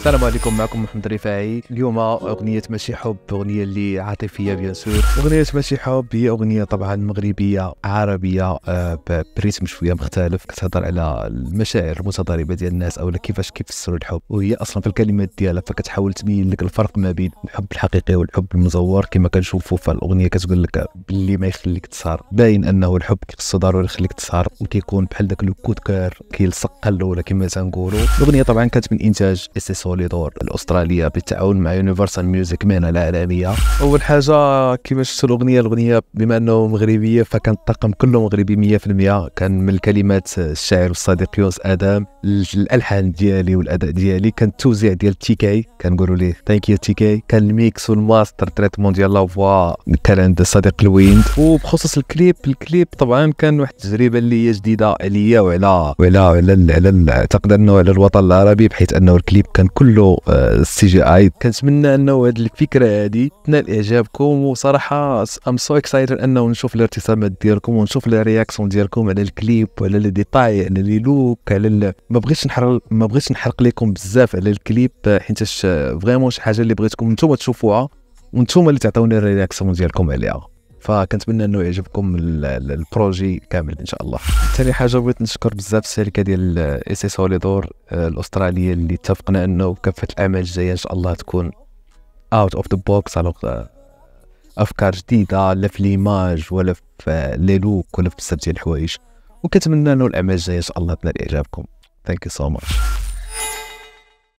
السلام عليكم معكم محمد رفاعي اليوم اغنيه ماشي حب اغنيه اللي عاطفيه بيان سور اغنيه ماشي حب هي اغنيه طبعا مغربيه عربيه آه، بريتم شويه مختلف كتهضر على المشاعر المتضاربه ديال الناس او كيفاش كيفسروا الحب وهي اصلا في الكلمات ديالها فكتحاول تبين لك الفرق ما بين الحب الحقيقي والحب المزور كما كنشوفوا فالاغنيه كتقول لك باللي ما يخليك تسهر باين انه الحب خصو ضروري يخليك تسهر وكيكون بحال داك لو كود كيلصق الاولى كما تنقولوا الاغنيه طبعا كانت من انتاج اس سوليدور الاستراليه بالتعاون مع يونيفرسال ميوزك مهنه العالميه اول حاجه كيفاش شفتوا الاغنيه الاغنيه بما انه مغربيه فكان الطاقم كله مغربي 100% كان من الكلمات الشاعر الصديق يوس ادم الالحان ديالي والاداء ديالي كان التوزيع ديال تي كي كنقولوا ليه ثانك يو تي كي كان الميكس والماستر تريتمون ديال لافوا كان عند الصديق الويند وبخصوص الكليب الكليب طبعا كان واحد التجربه اللي هي جديده عليا وعلى وعلى وعلى اعتقد انه على الوطن العربي بحيث انه الكليب كان كله آه، سي جي اي كنتمنى انه هذه الفكره هذه تنال اعجابكم وصراحه ام سو اكسايتد انه نشوف الارتسامات ديالكم ونشوف رياكسيون ديالكم على الكليب وعلى لي ديتاي على لي لوك على ال... ما بغيتش نحرق ما بغيتش نحرق لكم بزاف على الكليب حيتاش فريمون آه، شي حاجه اللي بغيتكم نتوما تشوفوها وانتوما اللي تعطوني الرياكسيون ديالكم عليها فكنتمنى انه يعجبكم البروجي كامل ان شاء الله ثاني حاجه بغيت نشكر بزاف الشركه ديال اس اس هوليدور آه، الاستراليه اللي اتفقنا انه كافه الاعمال الجايه ان شاء الله تكون اوت اوف ذا بوكس على افكار جديده لا في ليماج ولا في آه، لي لوك ولا في بزاف ديال الحوايج وكنتمنى انه الاعمال الجايه ان شاء الله تنال اعجابكم ثانك يو سو ماتش